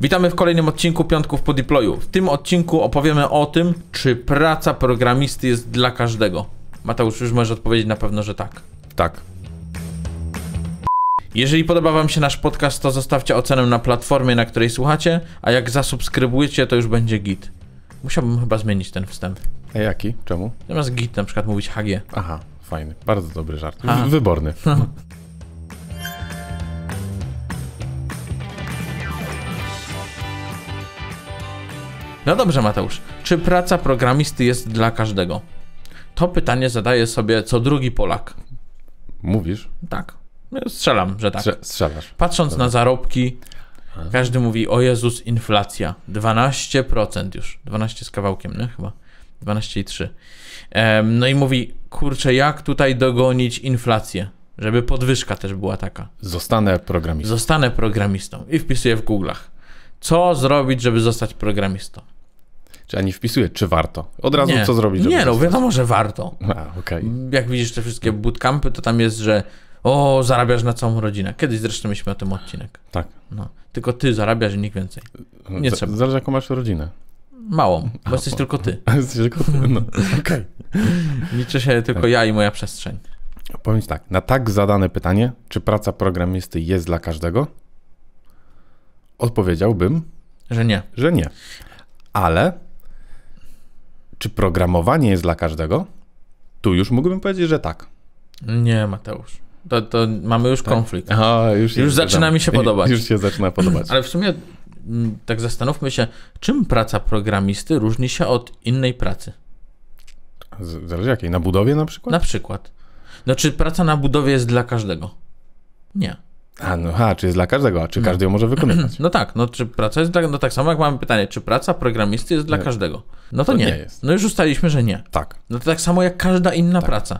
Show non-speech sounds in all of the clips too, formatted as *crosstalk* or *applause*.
Witamy w kolejnym odcinku Piątków po Deployu. W tym odcinku opowiemy o tym, czy praca programisty jest dla każdego. Mateusz, już możesz odpowiedzieć na pewno, że tak. Tak. Jeżeli podoba Wam się nasz podcast, to zostawcie ocenę na platformie, na której słuchacie, a jak zasubskrybujecie, to już będzie git. Musiałbym chyba zmienić ten wstęp. A jaki? Czemu? Zamiast git na przykład mówić HG. Aha, fajny. Bardzo dobry żart. Aha. Wyborny. *laughs* No dobrze, Mateusz, czy praca programisty jest dla każdego? To pytanie zadaje sobie co drugi Polak. Mówisz? Tak. No, strzelam, że tak. strzelasz. Patrząc na zarobki, każdy mówi: O Jezus, inflacja. 12% już. 12 z kawałkiem, nie? Chyba. 12,3. no i mówi: Kurczę, jak tutaj dogonić inflację? Żeby podwyżka też była taka. Zostanę programistą. Zostanę programistą. I wpisuję w Google'ach. Co zrobić, żeby zostać programistą? Czy ani wpisuję, czy warto? Od razu nie, co zrobić? Nie, no wiadomo, że warto. A, okay. Jak widzisz te wszystkie bootcampy, to tam jest, że o, zarabiasz na całą rodzinę. Kiedyś zresztą mieliśmy o tym odcinek. Tak. No. Tylko ty zarabiasz i nikt więcej. Nie Z, trzeba. Zależy jaką masz rodzinę. Małą, bo jesteś tylko ty. *laughs* jesteś tylko ty, no. Okay. *laughs* Liczę się tylko tak. ja i moja przestrzeń. Powiem tak, na tak zadane pytanie, czy praca programisty jest dla każdego, odpowiedziałbym, że nie. Że nie. Ale czy programowanie jest dla każdego? Tu już mógłbym powiedzieć, że tak. Nie, Mateusz. To, to mamy już tak. konflikt. Aha, już, już zaczyna mi się *laughs* podobać. Już się zaczyna podobać. *laughs* Ale w sumie mm, tak zastanówmy się, czym praca programisty różni się od innej pracy? Z, zależy jakiej? Na budowie na przykład? Na przykład. No czy praca na budowie jest dla każdego? Nie. A, no, ha, czy jest dla każdego, a czy no. każdy ją może wykonywać? *clears throat* No tak, no czy praca jest dla... No tak samo jak mamy pytanie, czy praca programisty jest dla nie. każdego? No to, to nie. nie. jest. No już ustaliśmy, że nie. Tak. No to tak samo jak każda inna tak. praca.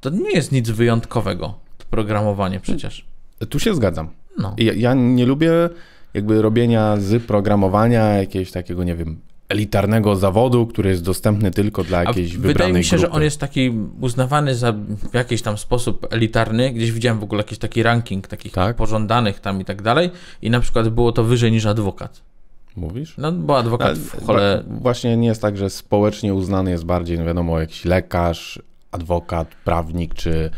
To nie jest nic wyjątkowego, to programowanie mm. przecież. Tu się zgadzam. No. Ja, ja nie lubię jakby robienia z programowania jakiegoś takiego, nie wiem, elitarnego zawodu, który jest dostępny tylko dla jakiejś A wybranej Wydaje mi się, grupy. że on jest taki uznawany za w jakiś tam sposób elitarny. Gdzieś widziałem w ogóle jakiś taki ranking takich tak? pożądanych tam i tak dalej i na przykład było to wyżej niż adwokat. Mówisz? No bo adwokat w chole... Właśnie nie jest tak, że społecznie uznany jest bardziej, no wiadomo, jakiś lekarz, adwokat, prawnik czy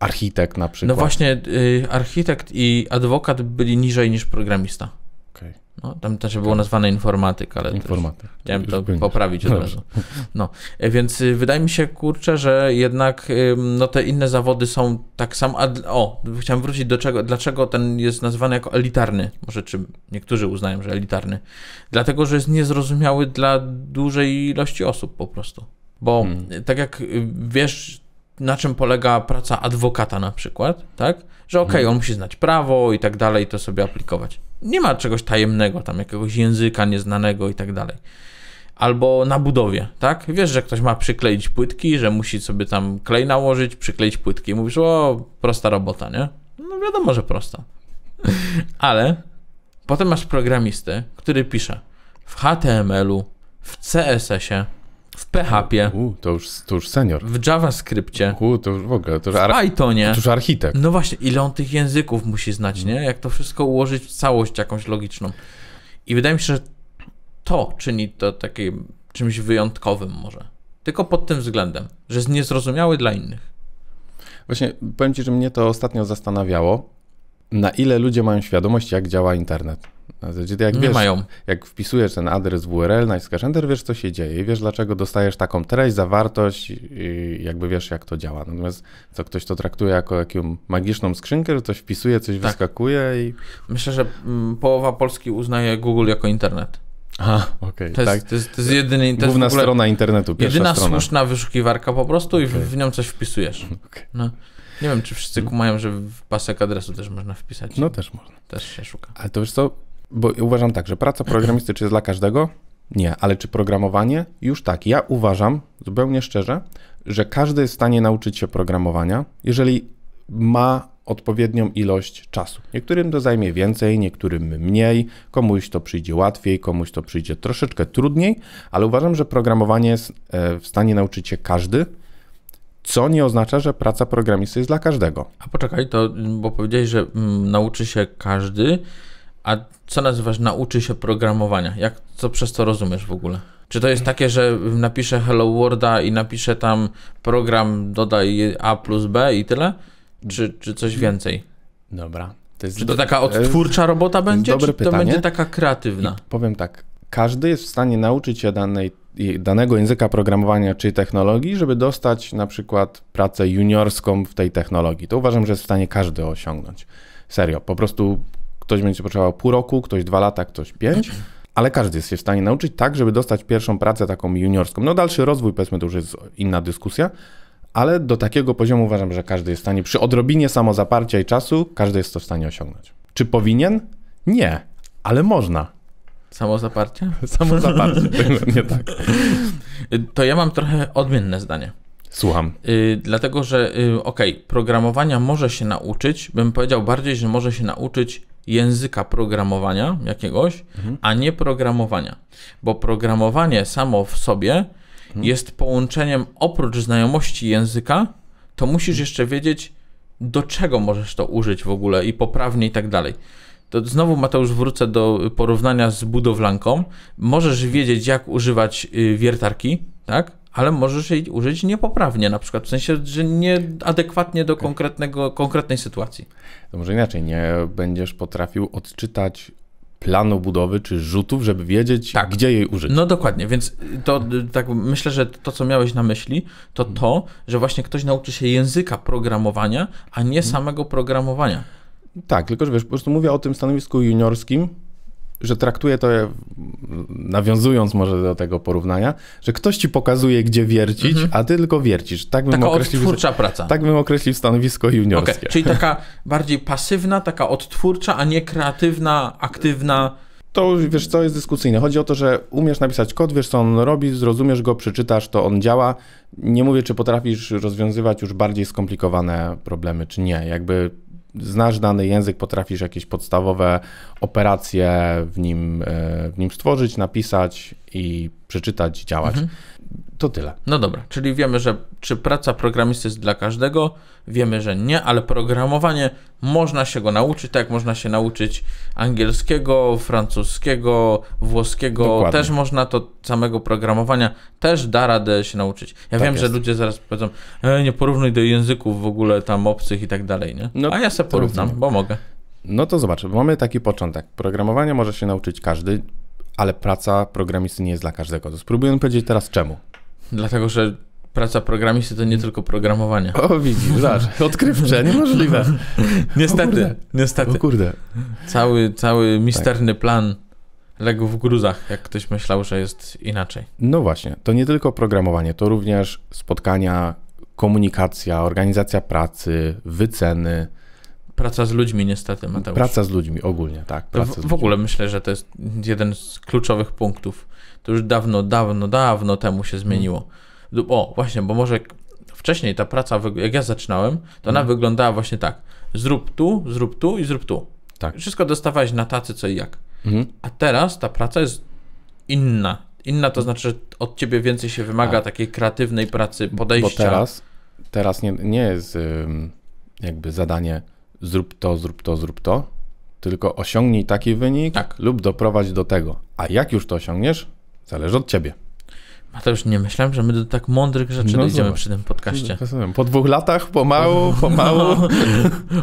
architekt na no przykład. No właśnie, y, architekt i adwokat byli niżej niż programista. No, tam też było nazwane informatyk, ale informatyk. chciałem to poprawić od razu. No, e, więc y, wydaje mi się, kurczę, że jednak no, te inne zawody są tak samo. O, chciałem wrócić do czego, dlaczego ten jest nazwany jako elitarny. Może czy niektórzy uznają, że elitarny. Dlatego, że jest niezrozumiały dla dużej ilości osób po prostu. Bo hmm. tak jak y, wiesz, na czym polega praca adwokata na przykład, tak? Że okej, okay, hmm. on musi znać prawo i tak dalej, to sobie aplikować nie ma czegoś tajemnego, tam jakiegoś języka nieznanego i tak dalej. Albo na budowie, tak? Wiesz, że ktoś ma przykleić płytki, że musi sobie tam klej nałożyć, przykleić płytki. Mówisz, o, prosta robota, nie? No wiadomo, że prosta. *laughs* Ale potem masz programistę, który pisze w HTML-u, w CSS-ie, w PHP. U, to, już, to już senior. W JavaScriptie, U, to już w ogóle. To już w Pythonie. To już architekt. No właśnie, ile on tych języków musi znać, nie? Jak to wszystko ułożyć w całość jakąś logiczną. I wydaje mi się, że to czyni to takim czymś wyjątkowym może. Tylko pod tym względem, że jest niezrozumiały dla innych. Właśnie powiem Ci, że mnie to ostatnio zastanawiało, na ile ludzie mają świadomość, jak działa internet. Na zasadzie jak nie wiesz, mają. Jak wpisujesz ten adres w URL na Ender, wiesz co się dzieje i wiesz dlaczego dostajesz taką treść, zawartość i jakby wiesz jak to działa. Natomiast co ktoś to traktuje jako jaką magiczną skrzynkę, że coś wpisuje, coś tak. wyskakuje i... Myślę, że mm, połowa Polski uznaje Google jako internet. Aha, okej. Okay, to, tak. to, jest, to jest jedyny... To Główna jest strona internetu, pierwsza jedyna strona. Jedyna słuszna wyszukiwarka po prostu okay. i w, w nią coś wpisujesz. Okay. No. Nie wiem, czy wszyscy kumają, mm. że w pasek adresu też można wpisać. No też można. Też się szuka. Ale to wiesz co, bo uważam tak, że praca programisty czy jest dla każdego? Nie, ale czy programowanie? Już tak. Ja uważam, zupełnie szczerze, że każdy jest w stanie nauczyć się programowania, jeżeli ma odpowiednią ilość czasu. Niektórym to zajmie więcej, niektórym mniej, komuś to przyjdzie łatwiej, komuś to przyjdzie troszeczkę trudniej, ale uważam, że programowanie jest e, w stanie nauczyć się każdy, co nie oznacza, że praca programisty jest dla każdego. A poczekaj, to bo powiedziałeś, że mm, nauczy się każdy. A co nazywasz nauczy się programowania? Jak, co przez to rozumiesz w ogóle? Czy to jest takie, że napiszę Hello Worlda i napiszę tam program, dodaj A plus B i tyle? Czy, czy coś więcej? Dobra. To jest czy to taka e, odtwórcza robota będzie, dobre czy pytanie. to będzie taka kreatywna? I powiem tak, każdy jest w stanie nauczyć się danej, danego języka programowania czy technologii, żeby dostać na przykład pracę juniorską w tej technologii. To uważam, że jest w stanie każdy osiągnąć. Serio, po prostu Ktoś będzie potrzebował pół roku, ktoś dwa lata, ktoś pięć, ale każdy jest się w stanie nauczyć tak, żeby dostać pierwszą pracę taką juniorską. No dalszy rozwój, powiedzmy, to już jest inna dyskusja, ale do takiego poziomu uważam, że każdy jest w stanie, przy odrobinie samozaparcia i czasu, każdy jest to w stanie osiągnąć. Czy powinien? Nie, ale można. Samozaparcie? *laughs* Samozaparcie, nie tak. *laughs* To ja mam trochę odmienne zdanie. Słucham. Y, dlatego, że yy, okej, okay, programowania może się nauczyć, bym powiedział bardziej, że może się nauczyć języka programowania jakiegoś, mhm. a nie programowania. Bo programowanie samo w sobie mhm. jest połączeniem oprócz znajomości języka, to musisz jeszcze wiedzieć, do czego możesz to użyć w ogóle i poprawnie i tak dalej. To znowu Mateusz wrócę do porównania z budowlanką. Możesz wiedzieć, jak używać y, wiertarki, tak? ale możesz jej użyć niepoprawnie, na przykład w sensie, że nieadekwatnie do konkretnego, konkretnej sytuacji. To może inaczej, nie będziesz potrafił odczytać planu budowy czy rzutów, żeby wiedzieć, tak. gdzie jej użyć. No dokładnie, więc to tak myślę, że to, co miałeś na myśli, to hmm. to, że właśnie ktoś nauczy się języka programowania, a nie hmm. samego programowania. Tak, tylko że wiesz, po prostu mówię o tym stanowisku juniorskim, że traktuję to, e, nawiązując może do tego porównania, że ktoś ci pokazuje, gdzie wiercić, mhm. a ty tylko wiercisz. Tak bym taka określił, odtwórcza praca. Tak bym określił stanowisko juniorskie. Okay. Czyli taka bardziej pasywna, taka odtwórcza, a nie kreatywna, aktywna... To wiesz, co jest dyskusyjne. Chodzi o to, że umiesz napisać kod, wiesz, co on robi, zrozumiesz go, przeczytasz, to on działa. Nie mówię, czy potrafisz rozwiązywać już bardziej skomplikowane problemy, czy nie. Jakby znasz dany język, potrafisz jakieś podstawowe operacje w nim, e, w nim stworzyć, napisać i przeczytać, działać. Mhm to tyle. No dobra, czyli wiemy, że czy praca programisty jest dla każdego? Wiemy, że nie, ale programowanie można się go nauczyć, tak jak można się nauczyć angielskiego, francuskiego, włoskiego, Dokładnie. też można to samego programowania, też da radę się nauczyć. Ja tak wiem, jest. że ludzie zaraz powiedzą, e, nie porównuj do języków w ogóle tam obcych i tak dalej, nie? No, A ja se porównam, bo mogę. No to zobaczmy, mamy taki początek. Programowanie może się nauczyć każdy, ale praca programisty nie jest dla każdego. To spróbuję powiedzieć teraz czemu. Dlatego, że praca programisty to nie tylko programowanie. O, widzisz, zobacz, odkrywcze, niemożliwe. *laughs* Niestety, o niestety. O kurde. Cały, cały tak. misterny tak. plan legł w gruzach, jak ktoś myślał, że jest inaczej. No właśnie, to nie tylko programowanie, to również spotkania, komunikacja, organizacja pracy, wyceny, Praca z ludźmi niestety, Mateusz. Praca z ludźmi ogólnie, tak. W, ludźmi. w, ogóle myślę, że to jest jeden z kluczowych punktów. To już dawno, dawno, dawno temu się zmieniło. Hmm. O, właśnie, bo może wcześniej ta praca, jak ja zaczynałem, to hmm. ona wyglądała właśnie tak. Zrób tu, zrób tu i zrób tu. Tak. Wszystko dostawałeś na tacy co i jak. Hmm. A teraz ta praca jest inna. Inna to znaczy, że od ciebie więcej się wymaga tak. takiej kreatywnej pracy, podejścia. Bo teraz, teraz nie, nie jest jakby zadanie zrób to, zrób to, zrób to, tylko osiągnij taki wynik tak. lub doprowadź do tego. A jak już to osiągniesz, zależy od ciebie. Mateusz, nie myślałem, że my do tak mądrych rzeczy no dojdziemy przy tym podcaście. No, no, no. Po dwóch latach pomału, pomału. No,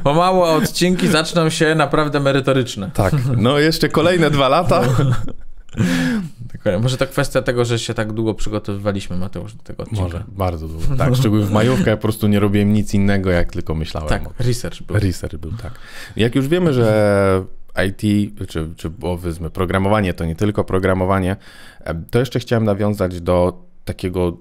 pomału *laughs* odcinki zaczną się naprawdę merytoryczne. Tak, no jeszcze kolejne dwa lata. *laughs* Tak, może to kwestia tego, że się tak długo przygotowywaliśmy, Mateusz, do tego odcinka. Może, bardzo długo. Tak, szczególnie w majówkę ja po prostu nie robiłem nic innego, jak tylko myślałem. Tak, research był. Research był, tak. Jak już wiemy, że IT, czy, czy powiedzmy programowanie, to nie tylko programowanie, to jeszcze chciałem nawiązać do takiego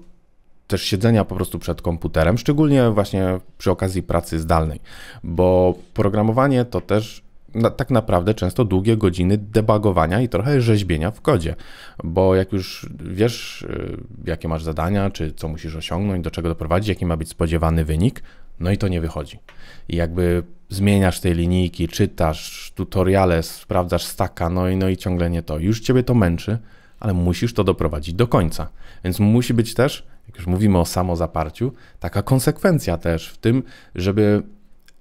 też siedzenia po prostu przed komputerem, szczególnie właśnie przy okazji pracy zdalnej, bo programowanie to też na, tak naprawdę często długie godziny debagowania i trochę rzeźbienia w kodzie, bo jak już wiesz, y, jakie masz zadania, czy co musisz osiągnąć, do czego doprowadzić, jaki ma być spodziewany wynik, no i to nie wychodzi. I jakby zmieniasz tej linijki, czytasz tutoriale, sprawdzasz staka, no i, no i ciągle nie to. Już ciebie to męczy, ale musisz to doprowadzić do końca. Więc musi być też, jak już mówimy o samozaparciu, taka konsekwencja też w tym, żeby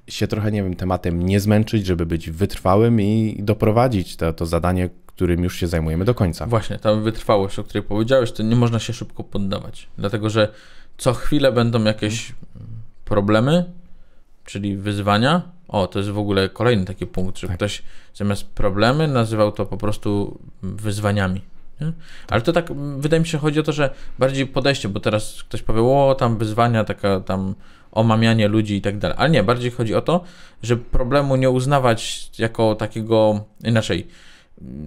się trochę, nie wiem, tematem nie zmęczyć, żeby być wytrwałym i doprowadzić to, to zadanie, którym już się zajmujemy do końca. Właśnie, ta wytrwałość, o której powiedziałeś, to nie można się szybko poddawać, dlatego że co chwilę będą jakieś problemy, czyli wyzwania. O, to jest w ogóle kolejny taki punkt, że tak. ktoś zamiast problemy nazywał to po prostu wyzwaniami. Nie? Ale to tak, wydaje mi się, chodzi o to, że bardziej podejście, bo teraz ktoś powie, o, tam wyzwania, taka tam omamianie ludzi i tak dalej. Ale nie, bardziej chodzi o to, że problemu nie uznawać jako takiego, inaczej,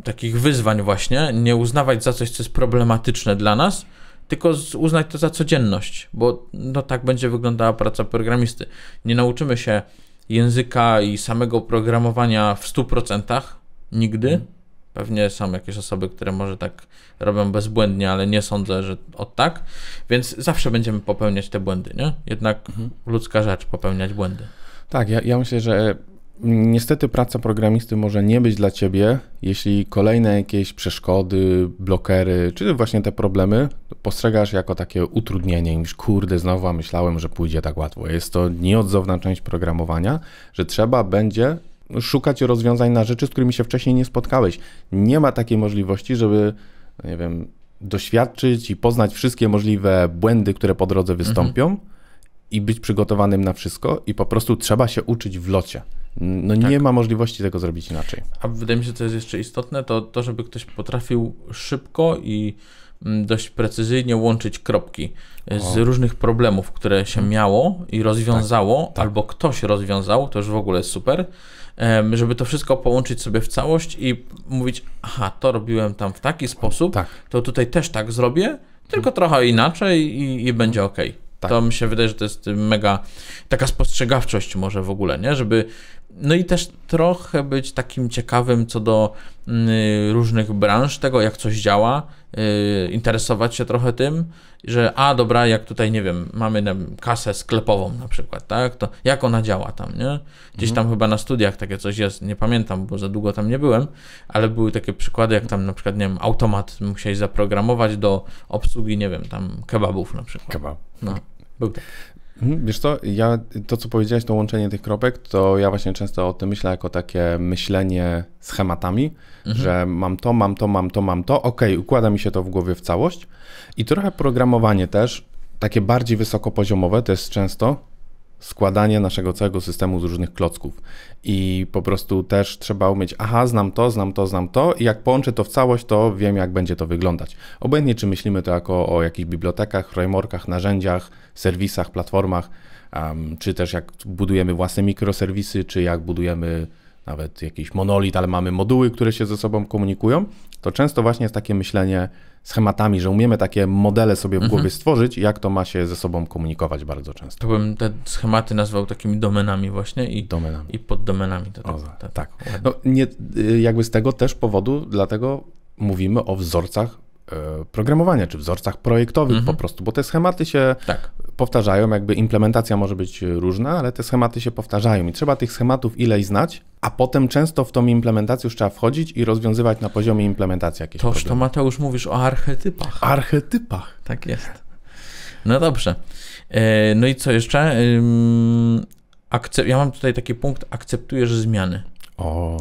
takich wyzwań właśnie, nie uznawać za coś, co jest problematyczne dla nas, tylko uznać to za codzienność, bo no tak będzie wyglądała praca programisty. Nie nauczymy się języka i samego programowania w 100% nigdy, mhm. Pewnie są jakieś osoby, które może tak robią bezbłędnie, ale nie sądzę, że od tak. Więc zawsze będziemy popełniać te błędy, nie? Jednak mhm. ludzka rzecz popełniać błędy. Tak, ja, ja myślę, że e, niestety praca programisty może nie być dla ciebie, jeśli kolejne jakieś przeszkody, blokery, czy właśnie te problemy postrzegasz jako takie utrudnienie. I kurde, znowu myślałem, że pójdzie tak łatwo. Jest to nieodzowna część programowania, że trzeba będzie szukać rozwiązań na rzeczy, z którymi się wcześniej nie spotkałeś. Nie ma takiej możliwości, żeby, nie wiem, doświadczyć i poznać wszystkie możliwe błędy, które po drodze wystąpią mhm. i być przygotowanym na wszystko i po prostu trzeba się uczyć w locie. No tak. nie ma możliwości tego zrobić inaczej. A wydaje mi się, co jest jeszcze istotne, to to, żeby ktoś potrafił szybko i mm, dość precyzyjnie łączyć kropki e, z o. różnych problemów, które się mhm. miało i rozwiązało, tak, tak. albo ktoś rozwiązał, to już w ogóle jest super, żeby to wszystko połączyć sobie w całość i mówić, aha, to robiłem tam w taki sposób, tak. to tutaj też tak zrobię, tylko trochę inaczej i, i będzie ok. Tak. To mi się wydaje, że to jest mega taka spostrzegawczość może w ogóle, nie? Żeby no i też trochę być takim ciekawym co do mm, różnych branż, tego jak coś działa, y, interesować się trochę tym, że a dobra, jak tutaj, nie wiem, mamy kasę sklepową na przykład, tak, to jak ona działa tam, nie? Gdzieś tam mhm. chyba na studiach takie coś jest, nie pamiętam, bo za długo tam nie byłem, ale były takie przykłady, jak tam na przykład, nie wiem, automat musieli zaprogramować do obsługi, nie wiem, tam kebabów na przykład. Kebab. No. Był Mhm, wiesz co, ja to co powiedziałeś, to łączenie tych kropek, to ja właśnie często o tym myślę jako takie myślenie schematami, mhm. że mam to, mam to, mam to, mam to, okej, okay, układa mi się to w głowie w całość i trochę programowanie też, takie bardziej wysokopoziomowe, to jest często składanie naszego całego systemu z różnych klocków. I po prostu też trzeba umieć, aha, znam to, znam to, znam to i jak połączę to w całość, to wiem, jak będzie to wyglądać. Obojętnie, czy myślimy to jako o jakichś bibliotekach, frameworkach, narzędziach, serwisach, platformach, um, czy też jak budujemy własne mikroserwisy, czy jak budujemy nawet jakiś monolit, ale mamy moduły, które się ze sobą komunikują, to często właśnie jest takie myślenie schematami, że umiemy takie modele sobie w mhm. głowie mhm. stworzyć, jak to ma się ze sobą komunikować bardzo często. To bym te schematy nazwał takimi domenami właśnie i, domenami. i poddomenami. To tak, o, tak. tak. tak. No, nie, y, jakby z tego też powodu, dlatego mówimy o wzorcach e, programowania, czy wzorcach projektowych mhm. po prostu, bo te schematy się tak powtarzają, jakby implementacja może być różna, ale te schematy się powtarzają i trzeba tych schematów ileś znać, a potem często w tą implementację już trzeba wchodzić i rozwiązywać na poziomie implementacji jakieś Toż problemy. to Mateusz mówisz o archetypach. Archetypach. Tak jest. No dobrze. E, no i co jeszcze? Ja mam tutaj taki punkt, akceptujesz zmiany. O.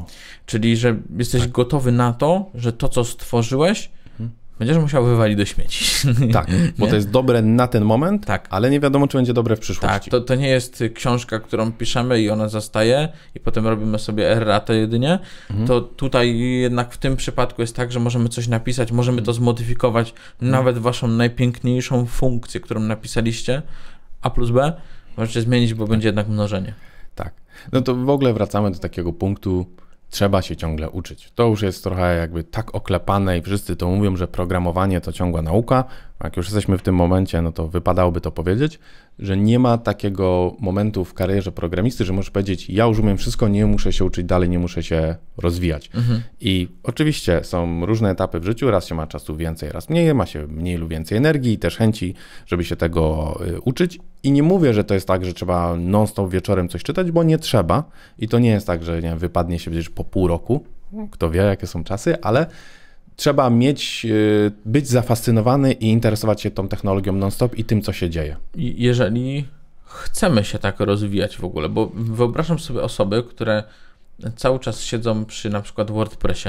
Czyli, że jesteś tak. gotowy na to, że to, co stworzyłeś, Będziesz musiał wywalić do śmieci. *laughs* Tak, bo to jest dobre na ten moment, tak. ale nie wiadomo, czy będzie dobre w przyszłości. Tak, to, to nie jest książka, którą piszemy i ona zostaje i potem robimy sobie erratę jedynie. Mhm. To tutaj jednak w tym przypadku jest tak, że możemy coś napisać, możemy to zmodyfikować, mhm. nawet waszą najpiękniejszą funkcję, którą napisaliście, a plus b, możecie zmienić, bo będzie jednak mnożenie. Tak. No to w ogóle wracamy do takiego punktu, trzeba się ciągle uczyć. To już jest trochę jakby tak oklepane i wszyscy to mówią, że programowanie to ciągła nauka, jak już jesteśmy w tym momencie, no to wypadałoby to powiedzieć, że nie ma takiego momentu w karierze programisty, że możesz powiedzieć, ja już umiem wszystko, nie muszę się uczyć dalej, nie muszę się rozwijać. Mhm. I oczywiście są różne etapy w życiu, raz się ma czasu więcej, raz mniej, ma się mniej lub więcej energii i też chęci, żeby się tego y, uczyć. I nie mówię, że to jest tak, że trzeba non-stop wieczorem coś czytać, bo nie trzeba. I to nie jest tak, że nie, wypadnie się gdzieś po pół roku, kto wie, jakie są czasy, ale trzeba mieć, y, być zafascynowany i interesować się tą technologią non-stop i tym, co się dzieje. Jeżeli chcemy się tak rozwijać w ogóle, bo wyobrażam sobie osoby, które cały czas siedzą przy na przykład WordPressie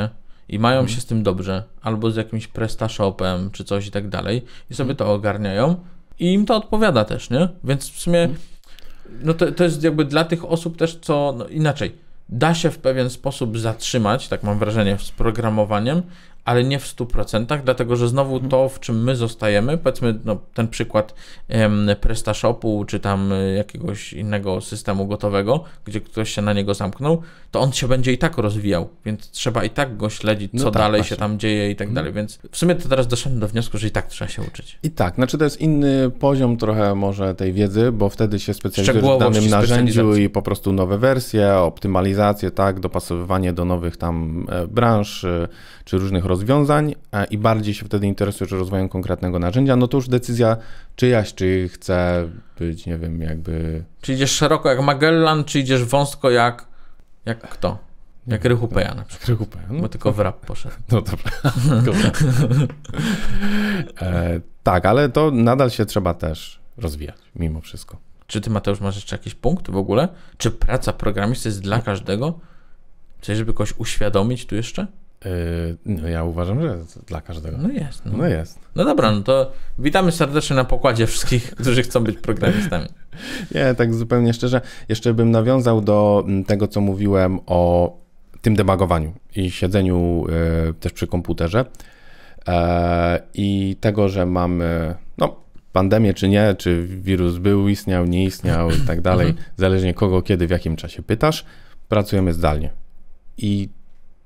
i mają hmm. się z tym dobrze, albo z jakimś PrestaShopem czy coś i tak dalej i sobie to ogarniają i im to odpowiada też, nie? Więc w sumie mhm. no to, to jest jakby dla tych osób też co no inaczej da się w pewien sposób zatrzymać, tak mam wrażenie, z programowaniem ale nie w 100%, dlatego że znowu mhm. to, w czym my zostajemy, powiedzmy no, ten przykład PrestaShopu czy tam y, jakiegoś innego systemu gotowego, gdzie ktoś się na niego zamknął, to on się będzie i tak rozwijał, więc trzeba i tak go śledzić, no co no tak, dalej właśnie. się tam dzieje i tak mhm. dalej, więc w sumie to teraz doszedłem do wniosku, że i tak trzeba się uczyć. I tak, znaczy to jest inny poziom trochę może tej wiedzy, bo wtedy się specjalizujesz w danym narzędziu i po prostu nowe wersje, optymalizacje, tak, dopasowywanie do nowych tam e, branż e, czy różnych rozwiązań, rozwiązań e, i bardziej się wtedy interesujesz rozwojem konkretnego narzędzia, no to już decyzja czyjaś, czy chce być, nie wiem, jakby... Czy idziesz szeroko jak Magellan, czy idziesz wąsko jak... jak kto? Jak Rychu Peja na przykład. Rychu Peja. No, Bo tylko w rap poszedł. *laughs* No dobra. *laughs* e, tak, ale to nadal się trzeba też rozwijać, mimo wszystko. Czy ty, Mateusz, masz jeszcze jakiś punkt w ogóle? Czy praca programisty jest dla no. każdego? Chcesz, żeby kogoś uświadomić tu jeszcze? Yy, no ja uważam, że dla każdego. No jest. No. no. jest. No dobra, no to witamy serdecznie na pokładzie wszystkich, *laughs* którzy chcą być programistami. Nie, tak zupełnie szczerze. Jeszcze bym nawiązał do mm, tego, co mówiłem o tym debagowaniu i siedzeniu yy, też przy komputerze e, i tego, że mamy no, pandemię czy nie, czy wirus był, istniał, nie istniał i tak dalej, mhm. zależnie kogo, kiedy, w jakim czasie pytasz, pracujemy zdalnie. I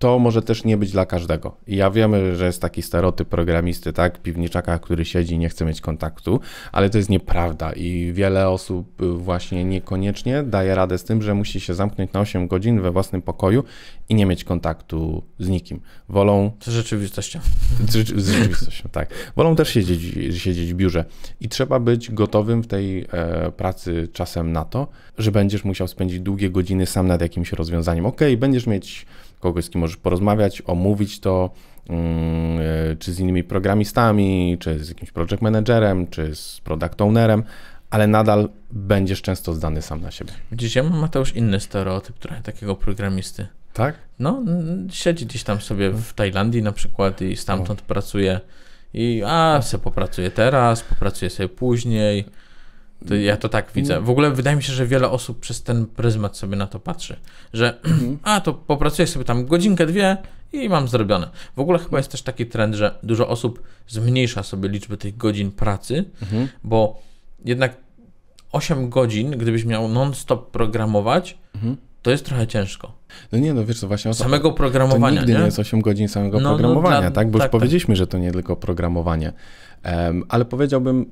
to może też nie być dla każdego. I ja wiemy, że jest taki stereotyp programisty, tak, piwniczaka, który siedzi i nie chce mieć kontaktu, ale to jest nieprawda i wiele osób y, właśnie niekoniecznie daje radę z tym, że musi się zamknąć na 8 godzin we własnym pokoju i nie mieć kontaktu z nikim. Wolą... Z rzeczywistością. *laughs* Z, z rzeczywistością, tak. Wolą też siedzieć, siedzieć w biurze i trzeba być gotowym w tej e, pracy czasem na to, że będziesz musiał spędzić długie godziny sam nad jakimś rozwiązaniem. Ok, będziesz mieć kogoś, z kim możesz porozmawiać, omówić to, mm, e, czy z innymi programistami, czy z jakimś project managerem, czy z product ownerem, ale nadal będziesz często zdany sam na siebie. Widzisz, ja mam Mateusz inny stereotyp, trochę takiego programisty. Tak? No, siedzi gdzieś tam sobie w Tajlandii na przykład i stamtąd o. pracuje i a, se popracuję teraz, popracuję sobie później. To ja to tak widzę. W ogóle wydaje mi się, że wiele osób przez ten pryzmat sobie na to patrzy, że *clears throat* a to popracuję sobie tam godzinkę, dwie i mam zrobione. W ogóle chyba jest też taki trend, że dużo osób zmniejsza sobie liczbę tych godzin pracy, mhm. bo jednak 8 godzin, gdybyś miał non-stop programować, mhm. to jest trochę ciężko. No nie, no wiesz co, właśnie... Samego programowania, to nigdy nie? nie jest 8 godzin samego no, no programowania, no, dla, tak? Bo tak, już tak. powiedzieliśmy, że to nie tylko programowanie. Um, ale powiedziałbym,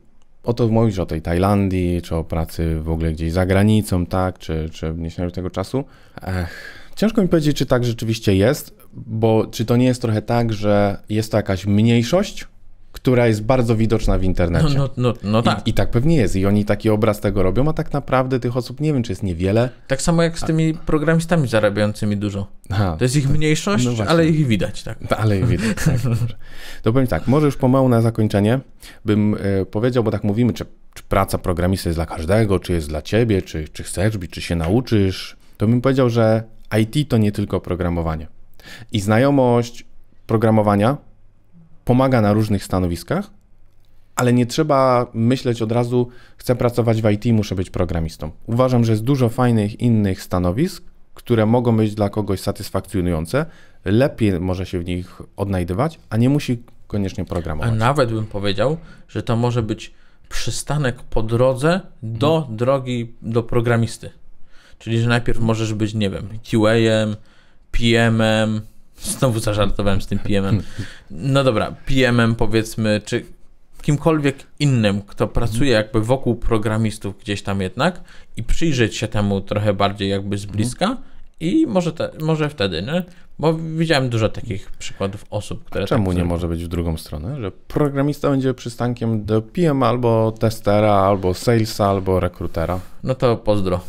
o to mówisz o tej Tajlandii, czy o pracy w ogóle gdzieś za granicą, tak, czy, czy nie śmiałem tego czasu. Ech. Ciężko mi powiedzieć, czy tak rzeczywiście jest, bo czy to nie jest trochę tak, że jest to jakaś mniejszość, która jest bardzo widoczna w internecie. No, no, no, no tak. I, I, tak pewnie jest. I oni taki obraz tego robią, a tak naprawdę tych osób nie wiem, czy jest niewiele. Tak samo jak z tymi a... programistami zarabiającymi dużo. Aha, to jest ich mniejszość, no ale ich widać. Tak. No, ale ich widać, tak. *laughs* to powiem tak, może już pomału na zakończenie bym y, powiedział, bo tak mówimy, czy, czy, praca programisty jest dla każdego, czy jest dla ciebie, czy, czy chcesz być, czy się nauczysz. To bym powiedział, że IT to nie tylko programowanie. I znajomość programowania pomaga na różnych stanowiskach, ale nie trzeba myśleć od razu, chcę pracować w IT, muszę być programistą. Uważam, że jest dużo fajnych innych stanowisk, które mogą być dla kogoś satysfakcjonujące, lepiej może się w nich odnajdywać, a nie musi koniecznie programować. A nawet bym powiedział, że to może być przystanek po drodze do hmm. drogi do programisty. Czyli, że najpierw możesz być, nie wiem, QA-em, PM-em, Znowu zażartowałem z tym PM-em. No dobra, PM-em powiedzmy, czy kimkolwiek innym, kto pracuje jakby wokół programistów gdzieś tam jednak i przyjrzeć się temu trochę bardziej jakby z bliska i może, te, może wtedy, nie? Bo widziałem dużo takich przykładów osób, które... A czemu tak nie może być w drugą stronę? Że programista będzie przystankiem do PM albo testera, albo salesa, albo rekrutera? No to pozdro.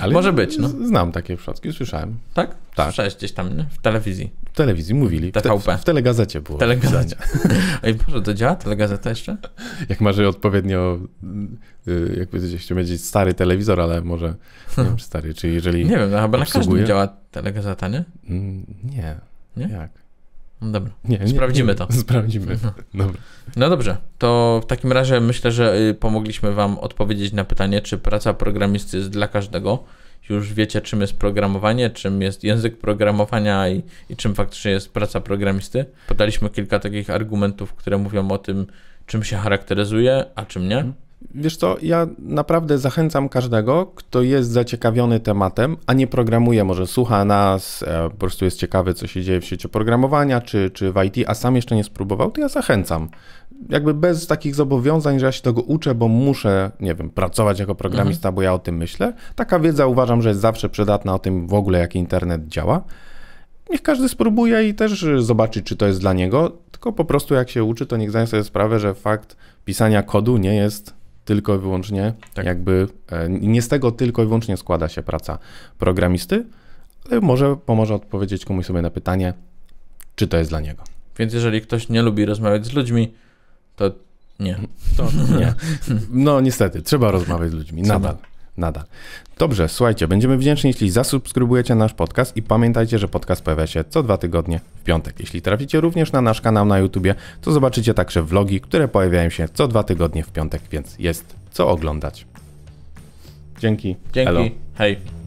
Ale Może być, no. Znam takie przypadki, słyszałem. Tak? Tak. Słyszałeś gdzieś tam, nie? W telewizji. W telewizji mówili. TVP. W, te, w telegazecie było. Telegazecie. *laughs* *laughs* Ej, Boże, to działa? Telegazeta jeszcze? Jak masz odpowiednio, y, y, jakby chciał mieć stary telewizor, ale może, nie wiem stary, czy jeżeli Nie wiem, no chyba obsługuje... na każdym działa telegazeta, nie? Mm, nie. Nie? Jak? Dobra. Nie, sprawdzimy to. Sprawdzimy. No. Dobra. no dobrze. To w takim razie myślę, że y, pomogliśmy Wam odpowiedzieć na pytanie, czy praca programisty jest dla każdego. Już wiecie, czym jest programowanie, czym jest język programowania i, i czym faktycznie jest praca programisty. Podaliśmy kilka takich argumentów, które mówią o tym, czym się charakteryzuje, a czym nie. Mhm. Wiesz co, ja naprawdę zachęcam każdego, kto jest zaciekawiony tematem, a nie programuje, może słucha nas, e, po prostu jest ciekawy, co się dzieje w świecie programowania czy, czy w IT, a sam jeszcze nie spróbował, to ja zachęcam. Jakby bez takich zobowiązań, że ja się tego uczę, bo muszę, nie wiem, pracować jako programista, mhm. bo ja o tym myślę. Taka wiedza uważam, że jest zawsze przydatna o tym w ogóle, jak internet działa. Niech każdy spróbuje i też zobaczy, czy to jest dla niego. Tylko po prostu jak się uczy, to niech zdaje sobie sprawę, że fakt pisania kodu nie jest tylko i wyłącznie, tak. jakby e, nie z tego tylko i wyłącznie składa się praca programisty, ale może pomoże odpowiedzieć komuś sobie na pytanie, czy to jest dla niego. Więc jeżeli ktoś nie lubi rozmawiać z ludźmi, to nie. To nie. No niestety, trzeba rozmawiać z ludźmi, trzeba. nadal nadal. Dobrze, słuchajcie, będziemy wdzięczni, jeśli zasubskrybujecie nasz podcast i pamiętajcie, że podcast pojawia się co dwa tygodnie w piątek. Jeśli traficie również na nasz kanał na YouTubie, to zobaczycie także vlogi, które pojawiają się co dwa tygodnie w piątek, więc jest co oglądać. Dzięki. Dzięki. Hello. Hej.